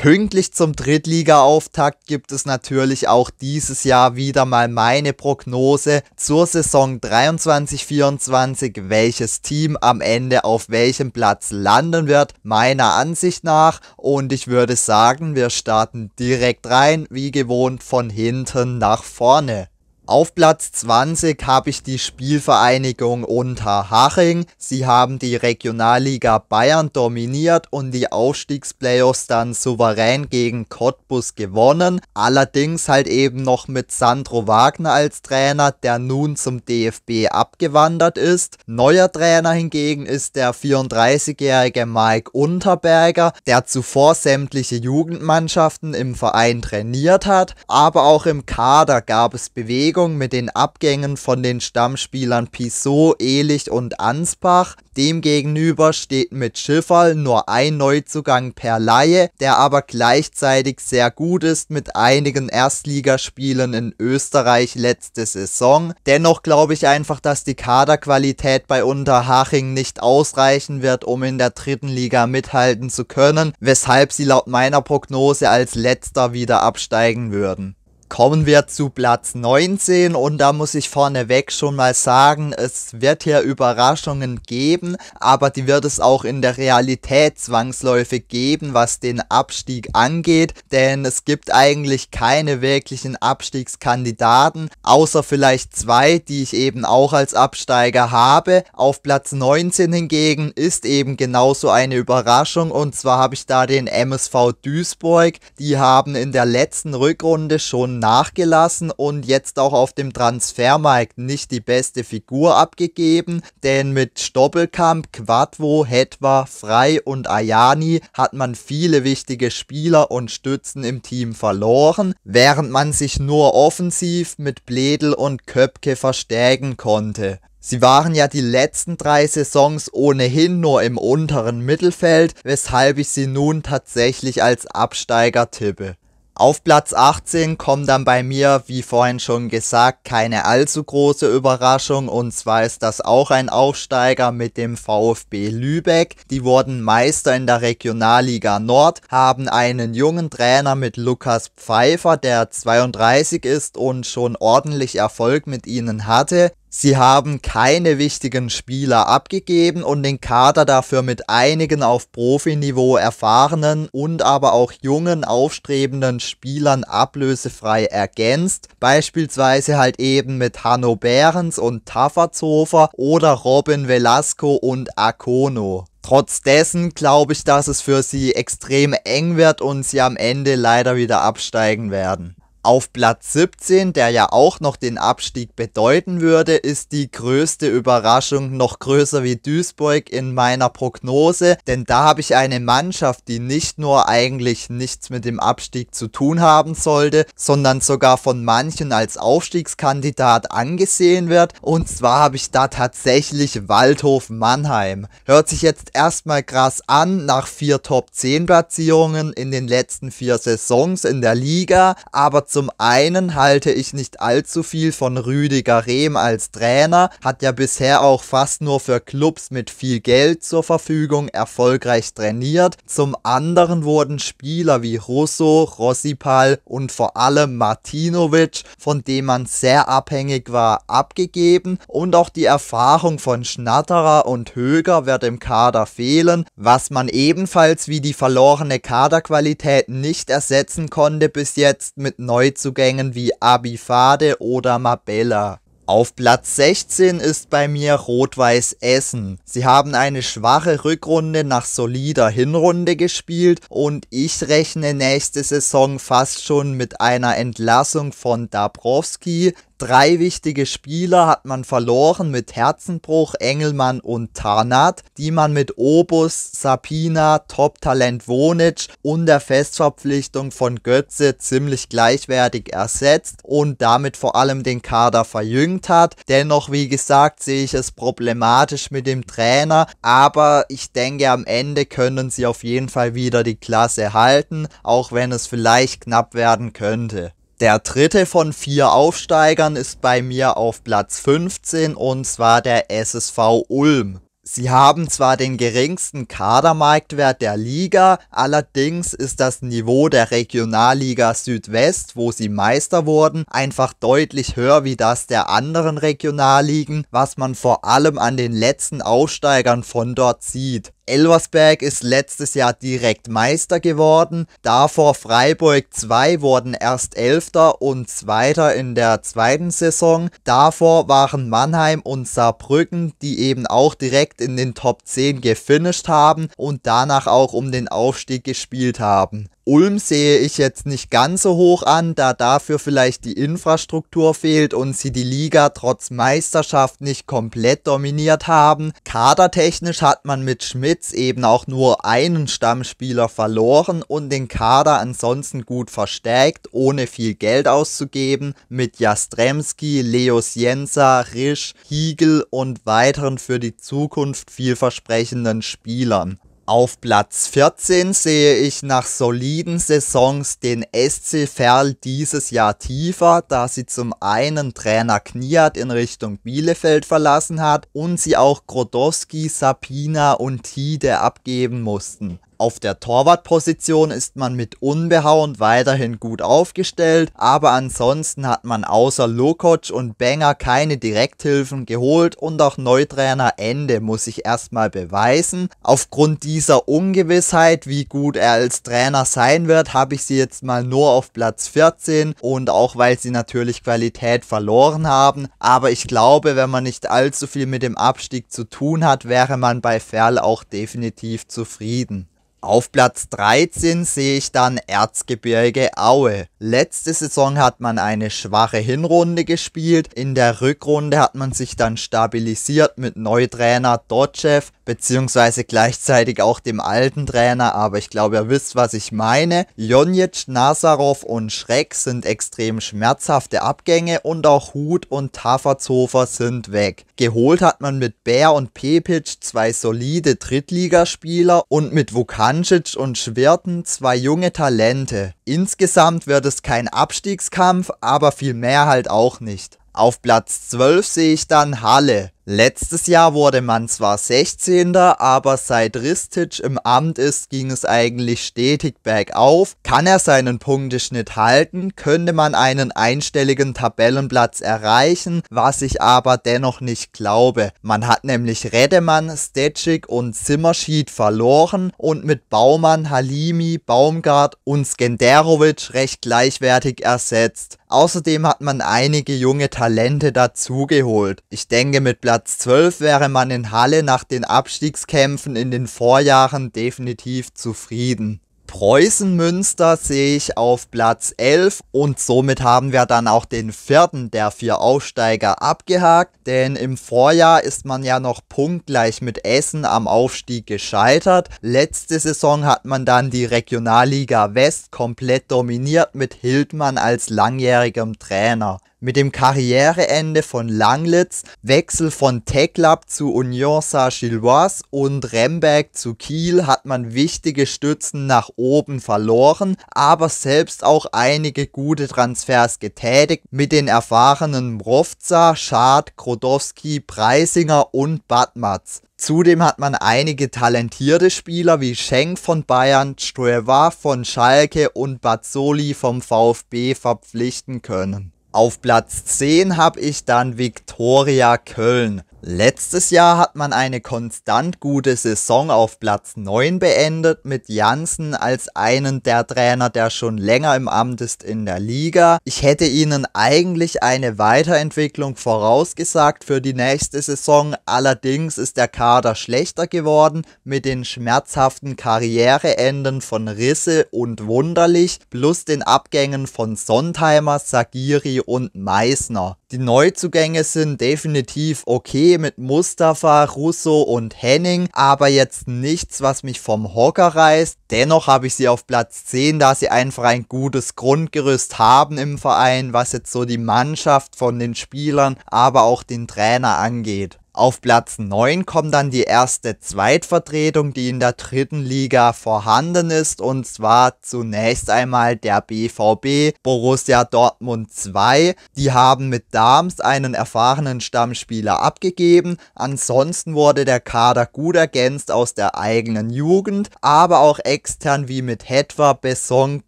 Pünktlich zum Drittliga-Auftakt gibt es natürlich auch dieses Jahr wieder mal meine Prognose zur Saison 23-24, welches Team am Ende auf welchem Platz landen wird, meiner Ansicht nach. Und ich würde sagen, wir starten direkt rein, wie gewohnt, von hinten nach vorne. Auf Platz 20 habe ich die Spielvereinigung Unterhaching. Sie haben die Regionalliga Bayern dominiert und die Aufstiegsplayoffs dann souverän gegen Cottbus gewonnen. Allerdings halt eben noch mit Sandro Wagner als Trainer, der nun zum DFB abgewandert ist. Neuer Trainer hingegen ist der 34-jährige Mike Unterberger, der zuvor sämtliche Jugendmannschaften im Verein trainiert hat, aber auch im Kader gab es Bewegungen Bewegung mit den Abgängen von den Stammspielern Pissot, Elicht und Ansbach. Demgegenüber steht mit Schifferl nur ein Neuzugang per Laie, der aber gleichzeitig sehr gut ist mit einigen Erstligaspielen in Österreich letzte Saison. Dennoch glaube ich einfach, dass die Kaderqualität bei Unterhaching nicht ausreichen wird, um in der dritten Liga mithalten zu können, weshalb sie laut meiner Prognose als letzter wieder absteigen würden. Kommen wir zu Platz 19 und da muss ich vorneweg schon mal sagen, es wird hier Überraschungen geben, aber die wird es auch in der Realität zwangsläufig geben, was den Abstieg angeht, denn es gibt eigentlich keine wirklichen Abstiegskandidaten, außer vielleicht zwei, die ich eben auch als Absteiger habe. Auf Platz 19 hingegen ist eben genauso eine Überraschung und zwar habe ich da den MSV Duisburg, die haben in der letzten Rückrunde schon nachgelassen und jetzt auch auf dem Transfermarkt nicht die beste Figur abgegeben, denn mit Stoppelkamp, Quadvo, Hetwa, Frei und Ayani hat man viele wichtige Spieler und Stützen im Team verloren, während man sich nur offensiv mit Bledel und Köpke verstärken konnte. Sie waren ja die letzten drei Saisons ohnehin nur im unteren Mittelfeld, weshalb ich sie nun tatsächlich als Absteiger tippe. Auf Platz 18 kommt dann bei mir, wie vorhin schon gesagt, keine allzu große Überraschung. Und zwar ist das auch ein Aufsteiger mit dem VfB Lübeck. Die wurden Meister in der Regionalliga Nord, haben einen jungen Trainer mit Lukas Pfeiffer, der 32 ist und schon ordentlich Erfolg mit ihnen hatte. Sie haben keine wichtigen Spieler abgegeben und den Kader dafür mit einigen auf Profiniveau erfahrenen und aber auch jungen aufstrebenden Spielern ablösefrei ergänzt, beispielsweise halt eben mit Hanno Behrens und Taffertshofer oder Robin Velasco und Akono. Trotz dessen glaube ich, dass es für sie extrem eng wird und sie am Ende leider wieder absteigen werden. Auf Platz 17, der ja auch noch den Abstieg bedeuten würde, ist die größte Überraschung noch größer wie Duisburg in meiner Prognose, denn da habe ich eine Mannschaft, die nicht nur eigentlich nichts mit dem Abstieg zu tun haben sollte, sondern sogar von manchen als Aufstiegskandidat angesehen wird. Und zwar habe ich da tatsächlich Waldhof Mannheim. Hört sich jetzt erstmal krass an, nach vier Top 10 Platzierungen in den letzten vier Saisons in der Liga, aber zu zum einen halte ich nicht allzu viel von Rüdiger Rehm als Trainer, hat ja bisher auch fast nur für Clubs mit viel Geld zur Verfügung erfolgreich trainiert. Zum anderen wurden Spieler wie Russo, Rossipal und vor allem Martinovic, von dem man sehr abhängig war, abgegeben und auch die Erfahrung von Schnatterer und Höger wird im Kader fehlen, was man ebenfalls wie die verlorene Kaderqualität nicht ersetzen konnte bis jetzt mit neuen Neuzugängen wie Abifade oder Mabella. Auf Platz 16 ist bei mir Rot-Weiß Essen. Sie haben eine schwache Rückrunde nach solider Hinrunde gespielt und ich rechne nächste Saison fast schon mit einer Entlassung von Dabrowski, Drei wichtige Spieler hat man verloren mit Herzenbruch, Engelmann und Tarnat, die man mit Obus, Sabina, Top-Talent Wonic und der Festverpflichtung von Götze ziemlich gleichwertig ersetzt und damit vor allem den Kader verjüngt hat. Dennoch, wie gesagt, sehe ich es problematisch mit dem Trainer, aber ich denke, am Ende können sie auf jeden Fall wieder die Klasse halten, auch wenn es vielleicht knapp werden könnte. Der dritte von vier Aufsteigern ist bei mir auf Platz 15 und zwar der SSV Ulm. Sie haben zwar den geringsten Kadermarktwert der Liga, allerdings ist das Niveau der Regionalliga Südwest, wo sie Meister wurden, einfach deutlich höher wie das der anderen Regionalligen, was man vor allem an den letzten Aufsteigern von dort sieht. Elversberg ist letztes Jahr direkt Meister geworden, davor Freiburg 2 wurden erst Elfter und Zweiter in der zweiten Saison, davor waren Mannheim und Saarbrücken, die eben auch direkt direkt in den Top 10 gefinisht haben und danach auch um den Aufstieg gespielt haben. Ulm sehe ich jetzt nicht ganz so hoch an, da dafür vielleicht die Infrastruktur fehlt und sie die Liga trotz Meisterschaft nicht komplett dominiert haben. Kadertechnisch hat man mit Schmitz eben auch nur einen Stammspieler verloren und den Kader ansonsten gut verstärkt, ohne viel Geld auszugeben, mit Jastremski, Leo Sienza, Risch, Hiegel und weiteren für die Zukunft vielversprechenden Spielern. Auf Platz 14 sehe ich nach soliden Saisons den SC Verl dieses Jahr tiefer, da sie zum einen Trainer Kniat in Richtung Bielefeld verlassen hat und sie auch Grodowski, Sabina und Tide abgeben mussten. Auf der Torwartposition ist man mit Unbehauen weiterhin gut aufgestellt, aber ansonsten hat man außer Lokoc und Banger keine Direkthilfen geholt und auch Neutrainer Ende muss sich erstmal beweisen. Aufgrund dieser Ungewissheit, wie gut er als Trainer sein wird, habe ich sie jetzt mal nur auf Platz 14 und auch weil sie natürlich Qualität verloren haben, aber ich glaube, wenn man nicht allzu viel mit dem Abstieg zu tun hat, wäre man bei Ferl auch definitiv zufrieden. Auf Platz 13 sehe ich dann Erzgebirge Aue. Letzte Saison hat man eine schwache Hinrunde gespielt, in der Rückrunde hat man sich dann stabilisiert mit Neutrainer Dotschew, bzw. gleichzeitig auch dem alten Trainer, aber ich glaube, ihr wisst, was ich meine. Jonic, Nazarov und Schreck sind extrem schmerzhafte Abgänge und auch Hut und Tafferzhofer sind weg. Geholt hat man mit Bär und Pepic zwei solide Drittligaspieler und mit Vukancic und Schwirten zwei junge Talente. Insgesamt wird es kein Abstiegskampf, aber viel mehr halt auch nicht. Auf Platz 12 sehe ich dann Halle. Letztes Jahr wurde man zwar 16. aber seit Ristic im Amt ist, ging es eigentlich stetig bergauf. Kann er seinen Punkteschnitt halten, könnte man einen einstelligen Tabellenplatz erreichen, was ich aber dennoch nicht glaube. Man hat nämlich Redemann, Stetschik und Zimmerschied verloren und mit Baumann, Halimi, Baumgart und Skenderovic recht gleichwertig ersetzt. Außerdem hat man einige junge Talente dazugeholt. Ich denke mit Platz Platz 12 wäre man in Halle nach den Abstiegskämpfen in den Vorjahren definitiv zufrieden. Preußen-Münster sehe ich auf Platz 11 und somit haben wir dann auch den vierten der vier Aufsteiger abgehakt, denn im Vorjahr ist man ja noch punktgleich mit Essen am Aufstieg gescheitert. Letzte Saison hat man dann die Regionalliga West komplett dominiert mit Hildmann als langjährigem Trainer. Mit dem Karriereende von Langlitz, Wechsel von Teklab zu Union Saint-Gilloise und Remberg zu Kiel hat man wichtige Stützen nach oben verloren, aber selbst auch einige gute Transfers getätigt mit den erfahrenen Mrovca, Schad, Krodowski, Preisinger und Badmatz. Zudem hat man einige talentierte Spieler wie Schenk von Bayern, Stoeva von Schalke und Bazzoli vom VfB verpflichten können. Auf Platz 10 habe ich dann Viktoria Köln. Letztes Jahr hat man eine konstant gute Saison auf Platz 9 beendet mit Janssen als einen der Trainer, der schon länger im Amt ist in der Liga. Ich hätte ihnen eigentlich eine Weiterentwicklung vorausgesagt für die nächste Saison, allerdings ist der Kader schlechter geworden mit den schmerzhaften Karriereenden von Risse und Wunderlich plus den Abgängen von Sontheimer, Sagiri und Meisner. Die Neuzugänge sind definitiv okay mit Mustafa, Russo und Henning, aber jetzt nichts, was mich vom Hocker reißt. Dennoch habe ich sie auf Platz 10, da sie einfach ein gutes Grundgerüst haben im Verein, was jetzt so die Mannschaft von den Spielern, aber auch den Trainer angeht. Auf Platz 9 kommt dann die erste Zweitvertretung, die in der dritten Liga vorhanden ist, und zwar zunächst einmal der BVB Borussia Dortmund 2. Die haben mit Dahms einen erfahrenen Stammspieler abgegeben. Ansonsten wurde der Kader gut ergänzt aus der eigenen Jugend, aber auch extern wie mit Hetwa, Besson,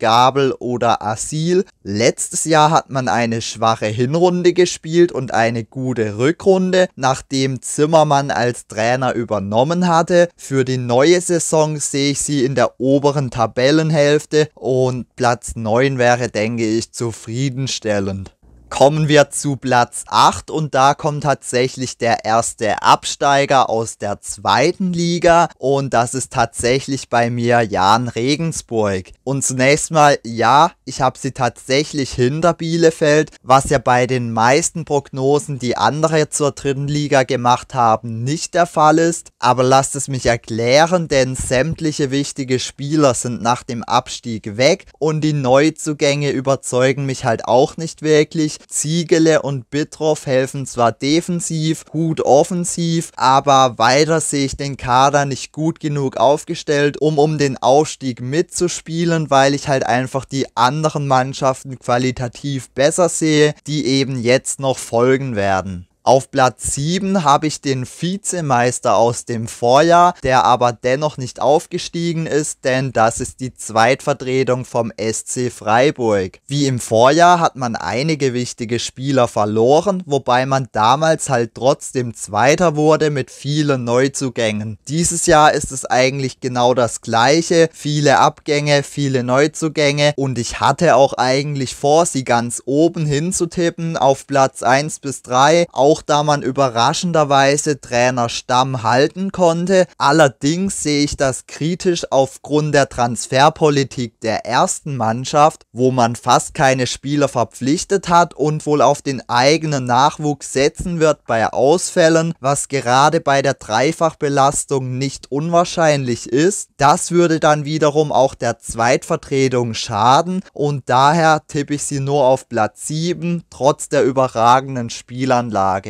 Gabel oder Asil. Letztes Jahr hat man eine schwache Hinrunde gespielt und eine gute Rückrunde, nachdem Zimmermann als Trainer übernommen hatte. Für die neue Saison sehe ich sie in der oberen Tabellenhälfte und Platz 9 wäre, denke ich, zufriedenstellend. Kommen wir zu Platz 8 und da kommt tatsächlich der erste Absteiger aus der zweiten Liga und das ist tatsächlich bei mir Jan Regensburg. Und zunächst mal, ja, ich habe sie tatsächlich hinter Bielefeld, was ja bei den meisten Prognosen, die andere zur dritten Liga gemacht haben, nicht der Fall ist. Aber lasst es mich erklären, denn sämtliche wichtige Spieler sind nach dem Abstieg weg und die Neuzugänge überzeugen mich halt auch nicht wirklich. Ziegele und Bittroff helfen zwar defensiv, gut offensiv, aber weiter sehe ich den Kader nicht gut genug aufgestellt, um um den Aufstieg mitzuspielen, weil ich halt einfach die anderen Mannschaften qualitativ besser sehe, die eben jetzt noch folgen werden. Auf Platz 7 habe ich den Vizemeister aus dem Vorjahr, der aber dennoch nicht aufgestiegen ist, denn das ist die Zweitvertretung vom SC Freiburg. Wie im Vorjahr hat man einige wichtige Spieler verloren, wobei man damals halt trotzdem Zweiter wurde mit vielen Neuzugängen. Dieses Jahr ist es eigentlich genau das gleiche, viele Abgänge, viele Neuzugänge und ich hatte auch eigentlich vor, sie ganz oben hinzutippen auf Platz 1 bis 3, auch da man überraschenderweise Trainer Stamm halten konnte. Allerdings sehe ich das kritisch aufgrund der Transferpolitik der ersten Mannschaft, wo man fast keine Spieler verpflichtet hat und wohl auf den eigenen Nachwuchs setzen wird bei Ausfällen, was gerade bei der Dreifachbelastung nicht unwahrscheinlich ist. Das würde dann wiederum auch der Zweitvertretung schaden und daher tippe ich sie nur auf Platz 7, trotz der überragenden Spielanlage.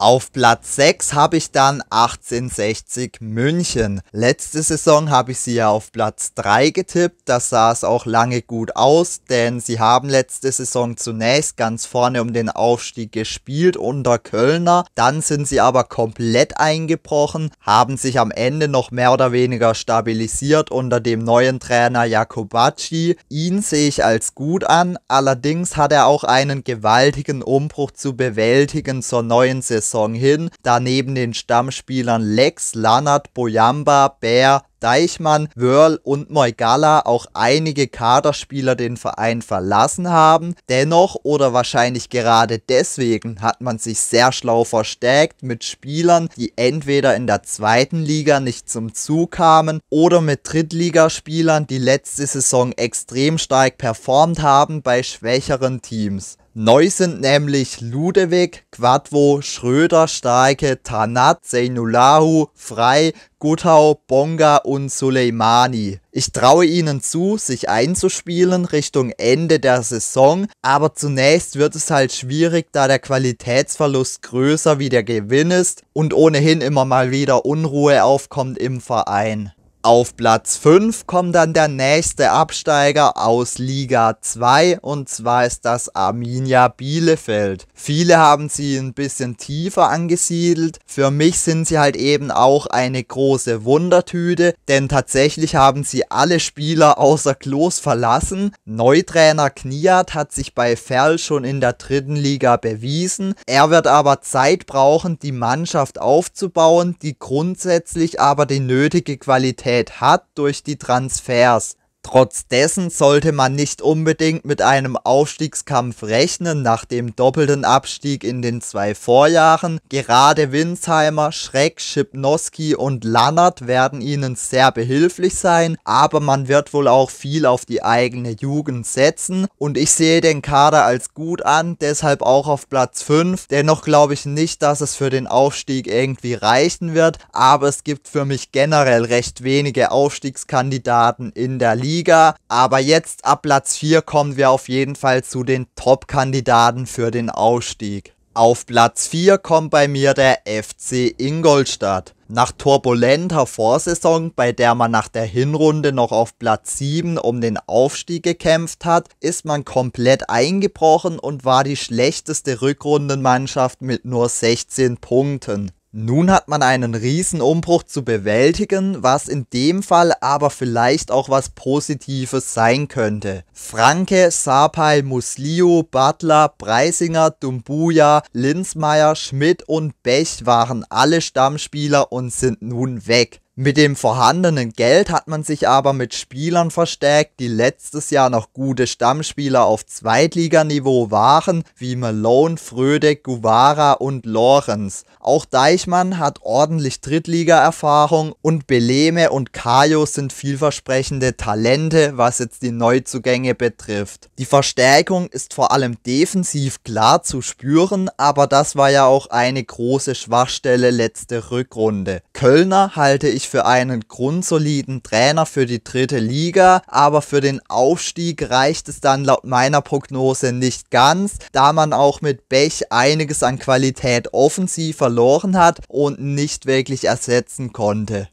Auf Platz 6 habe ich dann 1860 München. Letzte Saison habe ich sie ja auf Platz 3 getippt. Das sah es auch lange gut aus, denn sie haben letzte Saison zunächst ganz vorne um den Aufstieg gespielt unter Kölner. Dann sind sie aber komplett eingebrochen, haben sich am Ende noch mehr oder weniger stabilisiert unter dem neuen Trainer Jakobacci. Ihn sehe ich als gut an, allerdings hat er auch einen gewaltigen Umbruch zu bewältigen zur neuen Saison. Saison hin, da neben den Stammspielern Lex, Lannert, Boyamba, Bär, Deichmann, Wörl und Moigala auch einige Kaderspieler den Verein verlassen haben. Dennoch oder wahrscheinlich gerade deswegen hat man sich sehr schlau verstärkt mit Spielern, die entweder in der zweiten Liga nicht zum Zug kamen oder mit Drittligaspielern, die letzte Saison extrem stark performt haben bei schwächeren Teams. Neu sind nämlich Ludewig, Quadwo, Schröder, Starke, Tanat, Seinulahu, Frei, Guthau, Bonga und Suleimani. Ich traue ihnen zu, sich einzuspielen Richtung Ende der Saison, aber zunächst wird es halt schwierig, da der Qualitätsverlust größer wie der Gewinn ist und ohnehin immer mal wieder Unruhe aufkommt im Verein. Auf Platz 5 kommt dann der nächste Absteiger aus Liga 2 und zwar ist das Arminia Bielefeld. Viele haben sie ein bisschen tiefer angesiedelt. Für mich sind sie halt eben auch eine große Wundertüte, denn tatsächlich haben sie alle Spieler außer Klos verlassen. Neutrainer Kniat hat sich bei Ferl schon in der dritten Liga bewiesen. Er wird aber Zeit brauchen, die Mannschaft aufzubauen, die grundsätzlich aber die nötige Qualität Qualität hat durch die Transfers. Trotz dessen sollte man nicht unbedingt mit einem Aufstiegskampf rechnen nach dem doppelten Abstieg in den zwei Vorjahren. Gerade Winsheimer, Schreck, Schipnowski und Lannert werden ihnen sehr behilflich sein, aber man wird wohl auch viel auf die eigene Jugend setzen und ich sehe den Kader als gut an, deshalb auch auf Platz 5. Dennoch glaube ich nicht, dass es für den Aufstieg irgendwie reichen wird, aber es gibt für mich generell recht wenige Aufstiegskandidaten in der Liga Liga. Aber jetzt ab Platz 4 kommen wir auf jeden Fall zu den Top-Kandidaten für den Aufstieg. Auf Platz 4 kommt bei mir der FC Ingolstadt. Nach turbulenter Vorsaison, bei der man nach der Hinrunde noch auf Platz 7 um den Aufstieg gekämpft hat, ist man komplett eingebrochen und war die schlechteste Rückrundenmannschaft mit nur 16 Punkten. Nun hat man einen Riesenumbruch zu bewältigen, was in dem Fall aber vielleicht auch was Positives sein könnte. Franke, Sapai, Musliu, Butler, Breisinger, Dumbuya, Linsmeier, Schmidt und Bech waren alle Stammspieler und sind nun weg. Mit dem vorhandenen Geld hat man sich aber mit Spielern verstärkt, die letztes Jahr noch gute Stammspieler auf Zweitliganiveau waren, wie Malone, Fröde, Guevara und Lorenz. Auch Deichmann hat ordentlich Drittliga-Erfahrung und Beleme und Kajo sind vielversprechende Talente, was jetzt die Neuzugänge betrifft. Die Verstärkung ist vor allem defensiv klar zu spüren, aber das war ja auch eine große Schwachstelle letzte Rückrunde. Kölner halte ich ich für einen grundsoliden Trainer für die dritte Liga, aber für den Aufstieg reicht es dann laut meiner Prognose nicht ganz, da man auch mit Bech einiges an Qualität offensiv verloren hat und nicht wirklich ersetzen konnte.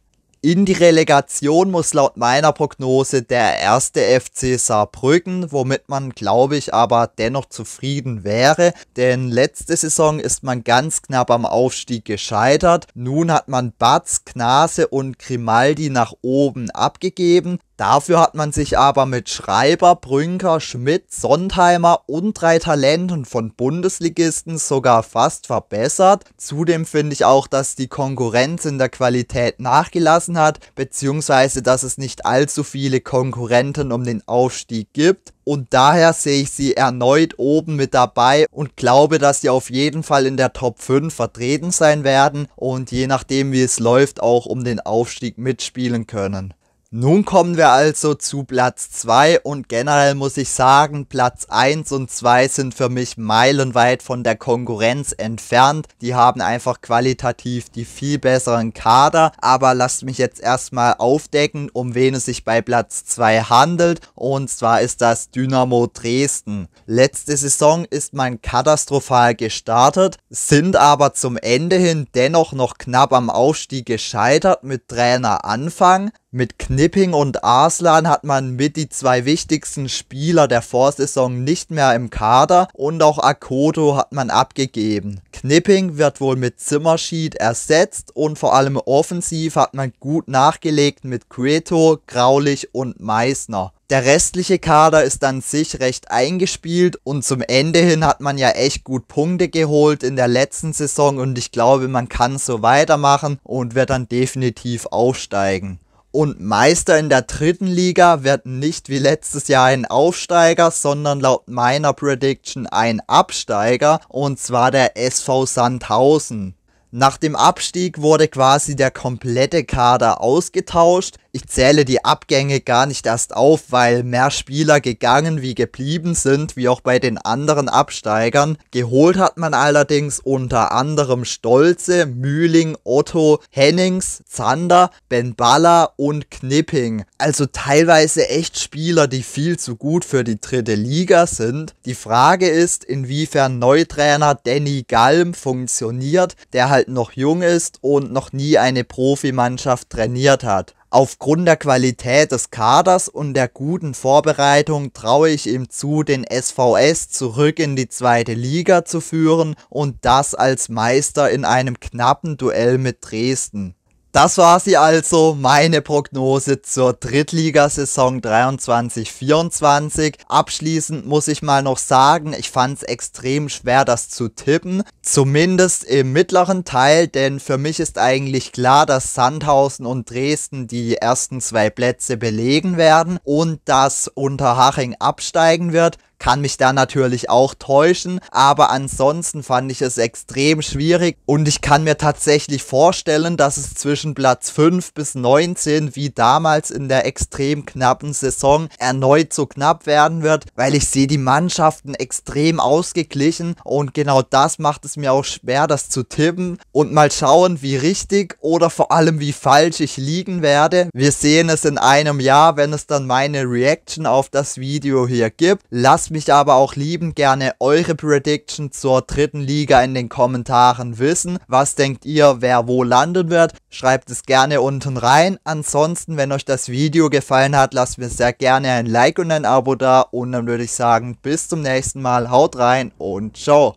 In die Relegation muss laut meiner Prognose der erste FC Saarbrücken, womit man, glaube ich, aber dennoch zufrieden wäre, denn letzte Saison ist man ganz knapp am Aufstieg gescheitert. Nun hat man Batz, Knase und Grimaldi nach oben abgegeben. Dafür hat man sich aber mit Schreiber, Brünker, Schmidt, Sondheimer und drei Talenten von Bundesligisten sogar fast verbessert. Zudem finde ich auch, dass die Konkurrenz in der Qualität nachgelassen hat, beziehungsweise dass es nicht allzu viele Konkurrenten um den Aufstieg gibt. Und daher sehe ich sie erneut oben mit dabei und glaube, dass sie auf jeden Fall in der Top 5 vertreten sein werden und je nachdem wie es läuft auch um den Aufstieg mitspielen können. Nun kommen wir also zu Platz 2 und generell muss ich sagen, Platz 1 und 2 sind für mich meilenweit von der Konkurrenz entfernt. Die haben einfach qualitativ die viel besseren Kader, aber lasst mich jetzt erstmal aufdecken, um wen es sich bei Platz 2 handelt und zwar ist das Dynamo Dresden. Letzte Saison ist man katastrophal gestartet, sind aber zum Ende hin dennoch noch knapp am Aufstieg gescheitert mit Trainer Anfang. Mit Knipping und Arslan hat man mit die zwei wichtigsten Spieler der Vorsaison nicht mehr im Kader und auch Akoto hat man abgegeben. Knipping wird wohl mit Zimmerschied ersetzt und vor allem offensiv hat man gut nachgelegt mit Queto, Graulich und Meißner. Der restliche Kader ist an sich recht eingespielt und zum Ende hin hat man ja echt gut Punkte geholt in der letzten Saison und ich glaube, man kann so weitermachen und wird dann definitiv aufsteigen. Und Meister in der dritten Liga wird nicht wie letztes Jahr ein Aufsteiger, sondern laut meiner Prediction ein Absteiger, und zwar der SV Sandhausen. Nach dem Abstieg wurde quasi der komplette Kader ausgetauscht ich zähle die Abgänge gar nicht erst auf, weil mehr Spieler gegangen wie geblieben sind, wie auch bei den anderen Absteigern. Geholt hat man allerdings unter anderem Stolze, Mühling, Otto, Hennings, Zander, Ben Baller und Knipping. Also teilweise echt Spieler, die viel zu gut für die dritte Liga sind. Die Frage ist, inwiefern Neutrainer Danny Galm funktioniert, der halt noch jung ist und noch nie eine Profimannschaft trainiert hat. Aufgrund der Qualität des Kaders und der guten Vorbereitung traue ich ihm zu, den SVS zurück in die zweite Liga zu führen und das als Meister in einem knappen Duell mit Dresden. Das war sie also, meine Prognose zur Drittligasaison 23-24. Abschließend muss ich mal noch sagen, ich fand es extrem schwer, das zu tippen. Zumindest im mittleren Teil, denn für mich ist eigentlich klar, dass Sandhausen und Dresden die ersten zwei Plätze belegen werden und dass Unterhaching absteigen wird kann mich da natürlich auch täuschen, aber ansonsten fand ich es extrem schwierig und ich kann mir tatsächlich vorstellen, dass es zwischen Platz 5 bis 19 wie damals in der extrem knappen Saison erneut so knapp werden wird, weil ich sehe die Mannschaften extrem ausgeglichen und genau das macht es mir auch schwer, das zu tippen und mal schauen, wie richtig oder vor allem wie falsch ich liegen werde. Wir sehen es in einem Jahr, wenn es dann meine Reaction auf das Video hier gibt. Lass Lasst mich aber auch liebend gerne eure Prediction zur dritten Liga in den Kommentaren wissen. Was denkt ihr, wer wo landen wird? Schreibt es gerne unten rein. Ansonsten, wenn euch das Video gefallen hat, lasst mir sehr gerne ein Like und ein Abo da. Und dann würde ich sagen, bis zum nächsten Mal. Haut rein und ciao.